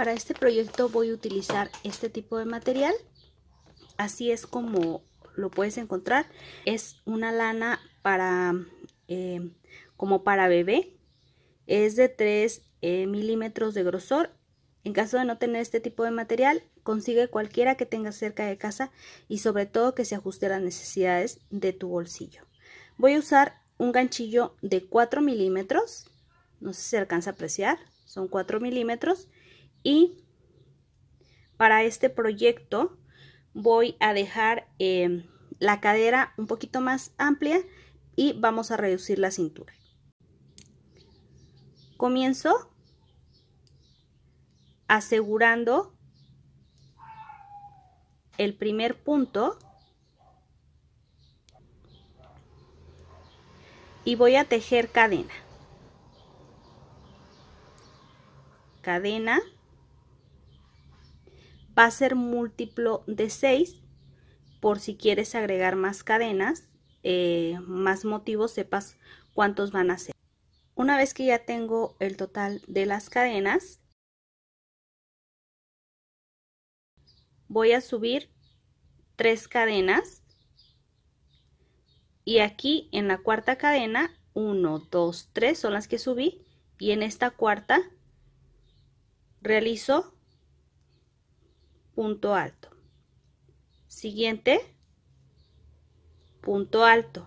Para este proyecto voy a utilizar este tipo de material. Así es como lo puedes encontrar. Es una lana para eh, como para bebé. Es de 3 eh, milímetros de grosor. En caso de no tener este tipo de material, consigue cualquiera que tengas cerca de casa y sobre todo que se ajuste a las necesidades de tu bolsillo. Voy a usar un ganchillo de 4 milímetros. No sé si se alcanza a apreciar. Son 4 milímetros y para este proyecto voy a dejar em, la cadera un poquito más amplia y vamos a reducir la cintura. Comienzo asegurando el primer punto y voy a tejer cadena cadena va a ser múltiplo de 6 por si quieres agregar más cadenas, eh, más motivos, sepas cuántos van a ser. Una vez que ya tengo el total de las cadenas, voy a subir tres cadenas y aquí en la cuarta cadena 1, 2, 3 son las que subí y en esta cuarta realizo punto alto. Siguiente, punto alto.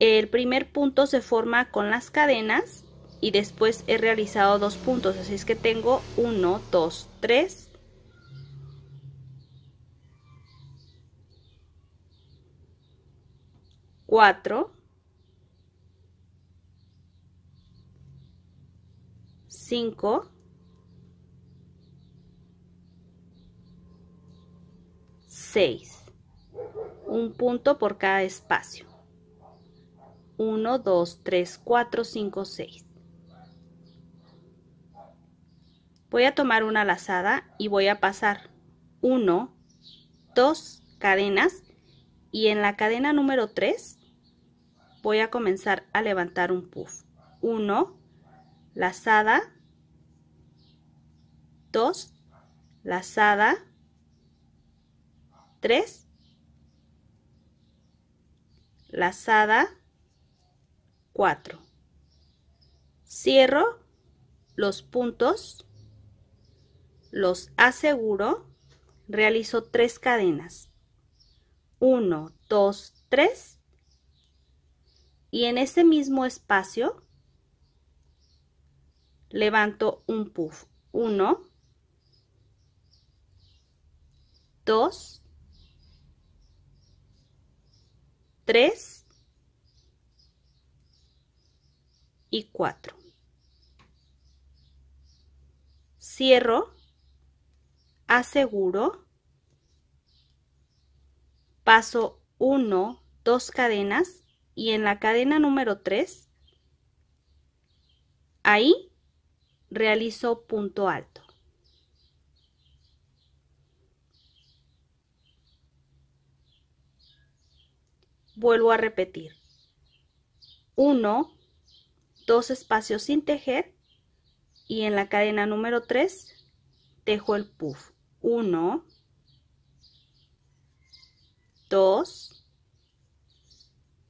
El primer punto se forma con las cadenas y después he realizado dos puntos, así es que tengo 1, 2, 3. 4 5 6. Un punto por cada espacio. 1, 2, 3, 4, 5, 6. Voy a tomar una lazada y voy a pasar 1, 2 cadenas y en la cadena número 3 voy a comenzar a levantar un puff. 1, lazada, 2, lazada, 3, lazada 4. Cierro los puntos, los aseguro, realizo 3 cadenas. 1, 2, 3. Y en ese mismo espacio levanto un puff. 1, 2, 3 y 4. Cierro, aseguro, paso 1, 2 cadenas y en la cadena número 3, ahí realizo punto alto. Vuelvo a repetir. 1, 2 espacios sin tejer y en la cadena número 3 tejo el puff. 1, 2,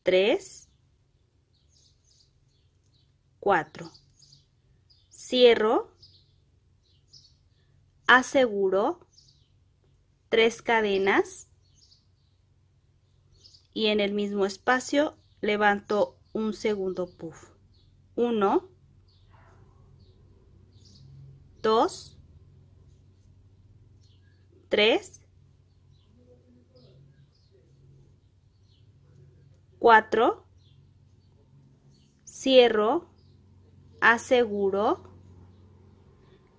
3, 4. Cierro, aseguro tres cadenas y en el mismo espacio levanto un segundo puff. 1, 2, 3, 4, cierro, aseguro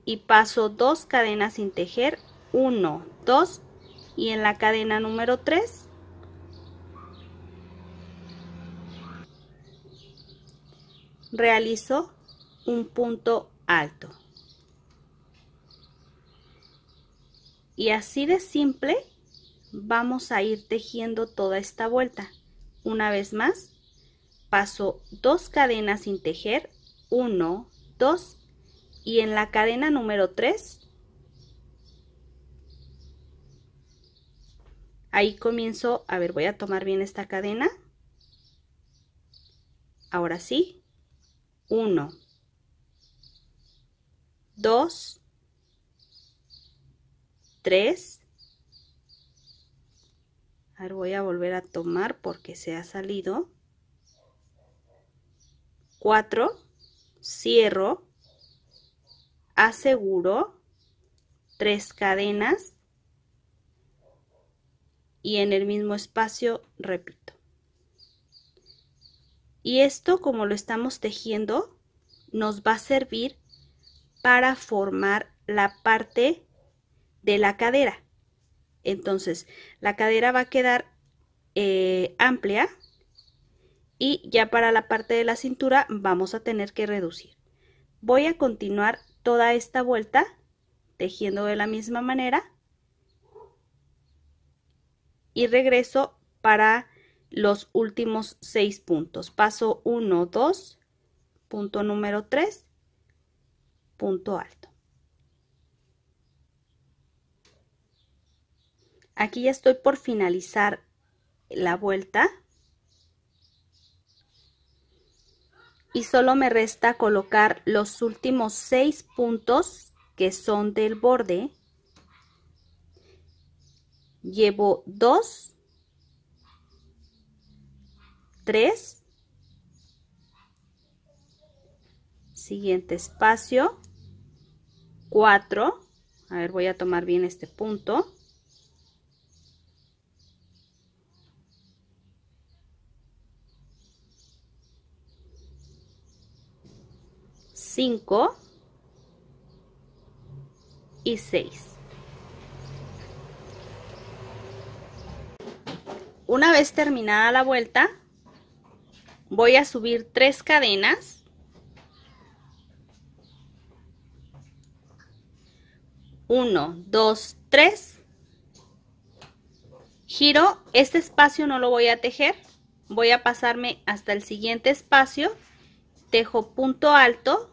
y paso dos cadenas sin tejer, 1, 2 y en la cadena número 3 realizo un punto alto. Y así de simple vamos a ir tejiendo toda esta vuelta. Una vez más, paso dos cadenas sin tejer, uno, dos y en la cadena número 3 ahí comienzo, a ver voy a tomar bien esta cadena ahora sí 1, 2, 3. Ahora voy a volver a tomar porque se ha salido. 4, cierro, aseguro, 3 cadenas y en el mismo espacio repito. Y esto, como lo estamos tejiendo, nos va a servir para formar la parte de la cadera. Entonces, la cadera va a quedar eh, amplia y ya para la parte de la cintura vamos a tener que reducir. Voy a continuar toda esta vuelta tejiendo de la misma manera y regreso para los últimos seis puntos. Paso 1, 2, punto número 3, punto alto. Aquí ya estoy por finalizar la vuelta. Y solo me resta colocar los últimos seis puntos que son del borde. Llevo dos 3, siguiente espacio, 4, a ver voy a tomar bien este punto, Cinco y seis. Una vez terminada la vuelta, voy a subir tres cadenas uno dos tres giro este espacio no lo voy a tejer voy a pasarme hasta el siguiente espacio tejo punto alto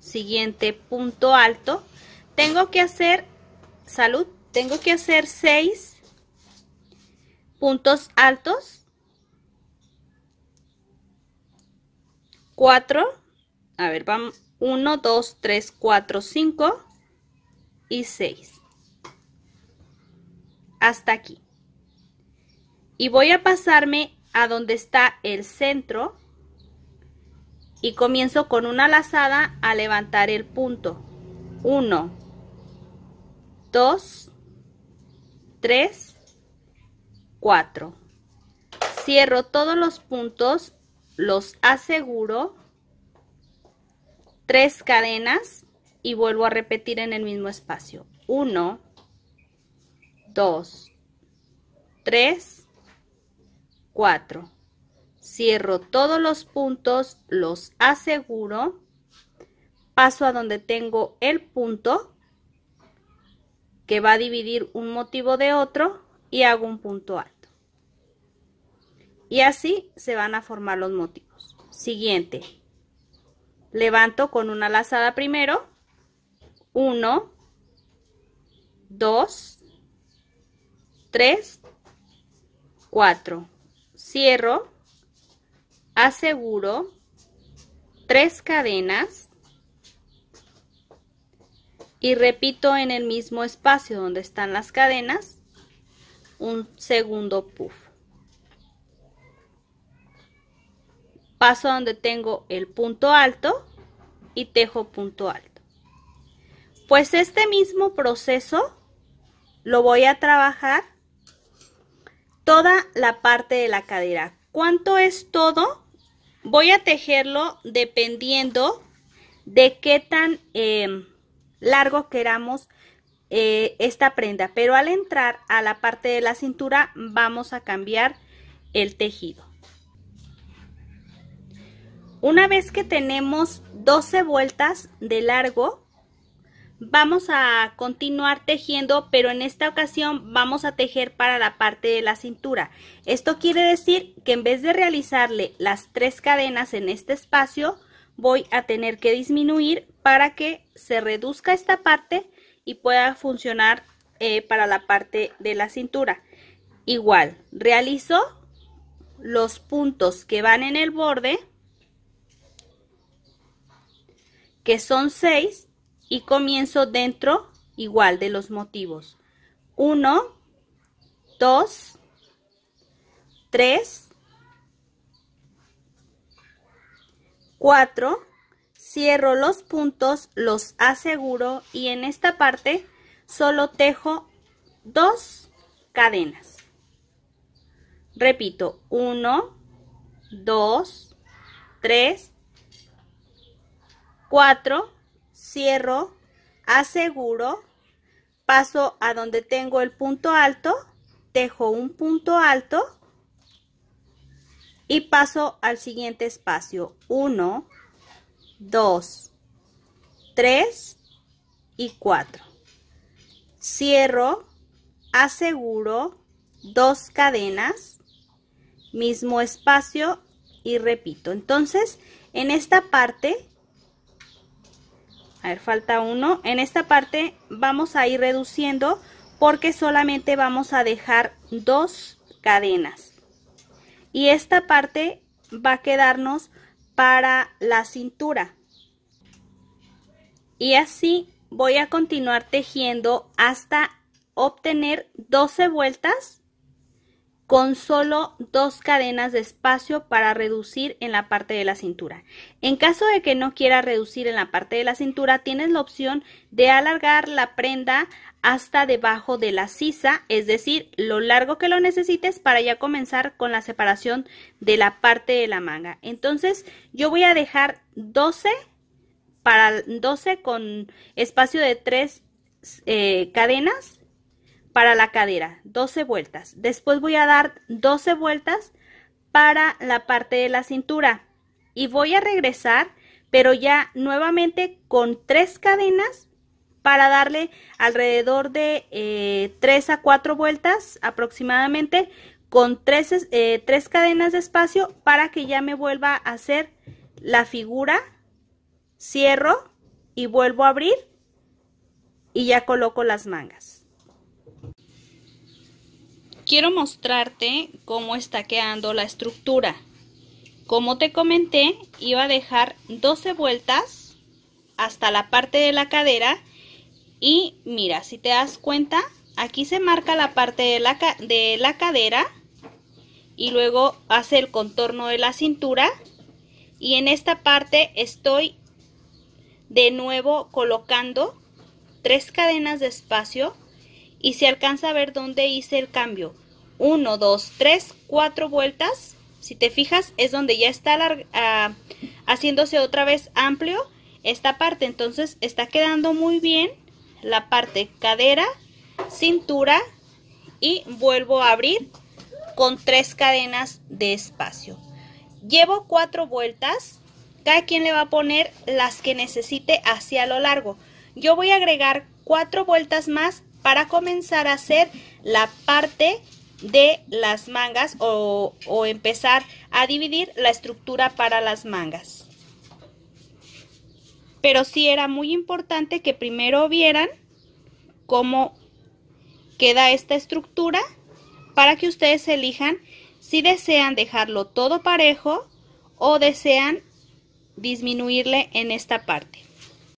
siguiente punto alto tengo que hacer salud tengo que hacer seis puntos altos 4, a ver, vamos, 1, 2, 3, 4, 5 y 6. Hasta aquí. Y voy a pasarme a donde está el centro y comienzo con una lazada a levantar el punto. 1, 2, 3, 4. Cierro todos los puntos los aseguro, tres cadenas y vuelvo a repetir en el mismo espacio. 1, 2, 3, 4. Cierro todos los puntos, los aseguro, paso a donde tengo el punto que va a dividir un motivo de otro y hago un punto alto. Y así se van a formar los motivos. Siguiente. Levanto con una lazada primero. Uno. Dos. Tres. Cuatro. Cierro. Aseguro. Tres cadenas. Y repito en el mismo espacio donde están las cadenas un segundo puff. paso donde tengo el punto alto y tejo punto alto. Pues este mismo proceso lo voy a trabajar toda la parte de la cadera. ¿Cuánto es todo? Voy a tejerlo dependiendo de qué tan eh, largo queramos eh, esta prenda. Pero al entrar a la parte de la cintura vamos a cambiar el tejido. Una vez que tenemos 12 vueltas de largo, vamos a continuar tejiendo, pero en esta ocasión vamos a tejer para la parte de la cintura. Esto quiere decir que en vez de realizarle las tres cadenas en este espacio, voy a tener que disminuir para que se reduzca esta parte y pueda funcionar eh, para la parte de la cintura. Igual, realizo los puntos que van en el borde que son 6 y comienzo dentro igual de los motivos. 1, 2, 3, 4, cierro los puntos, los aseguro y en esta parte solo tejo dos cadenas. Repito, 1, 2, 3, 4, cierro, aseguro, paso a donde tengo el punto alto, dejo un punto alto y paso al siguiente espacio. 1, 2, 3 y 4. Cierro, aseguro, dos cadenas, mismo espacio y repito. Entonces, en esta parte a ver falta uno en esta parte vamos a ir reduciendo porque solamente vamos a dejar dos cadenas y esta parte va a quedarnos para la cintura y así voy a continuar tejiendo hasta obtener 12 vueltas con solo dos cadenas de espacio para reducir en la parte de la cintura. En caso de que no quiera reducir en la parte de la cintura, tienes la opción de alargar la prenda hasta debajo de la sisa, es decir, lo largo que lo necesites para ya comenzar con la separación de la parte de la manga. Entonces, yo voy a dejar 12 para 12 con espacio de 3 eh, cadenas para la cadera, 12 vueltas. Después voy a dar 12 vueltas para la parte de la cintura y voy a regresar, pero ya nuevamente con tres cadenas para darle alrededor de 3 eh, a 4 vueltas aproximadamente con tres 3 eh, cadenas de espacio para que ya me vuelva a hacer la figura, cierro y vuelvo a abrir y ya coloco las mangas quiero mostrarte cómo está quedando la estructura. Como te comenté, iba a dejar 12 vueltas hasta la parte de la cadera y mira, si te das cuenta, aquí se marca la parte de la, de la cadera y luego hace el contorno de la cintura y en esta parte estoy de nuevo colocando tres cadenas de espacio y se alcanza a ver dónde hice el cambio. 1, 2, 3, 4 vueltas. Si te fijas, es donde ya está ah, haciéndose otra vez amplio esta parte. Entonces está quedando muy bien la parte cadera, cintura y vuelvo a abrir con tres cadenas de espacio. Llevo cuatro vueltas. Cada quien le va a poner las que necesite hacia lo largo. Yo voy a agregar cuatro vueltas más para comenzar a hacer la parte de las mangas o, empezar a dividir la estructura para las mangas. Pero sí era muy importante que primero vieran cómo queda esta estructura para que ustedes elijan si desean dejarlo todo parejo o desean disminuirle en esta parte.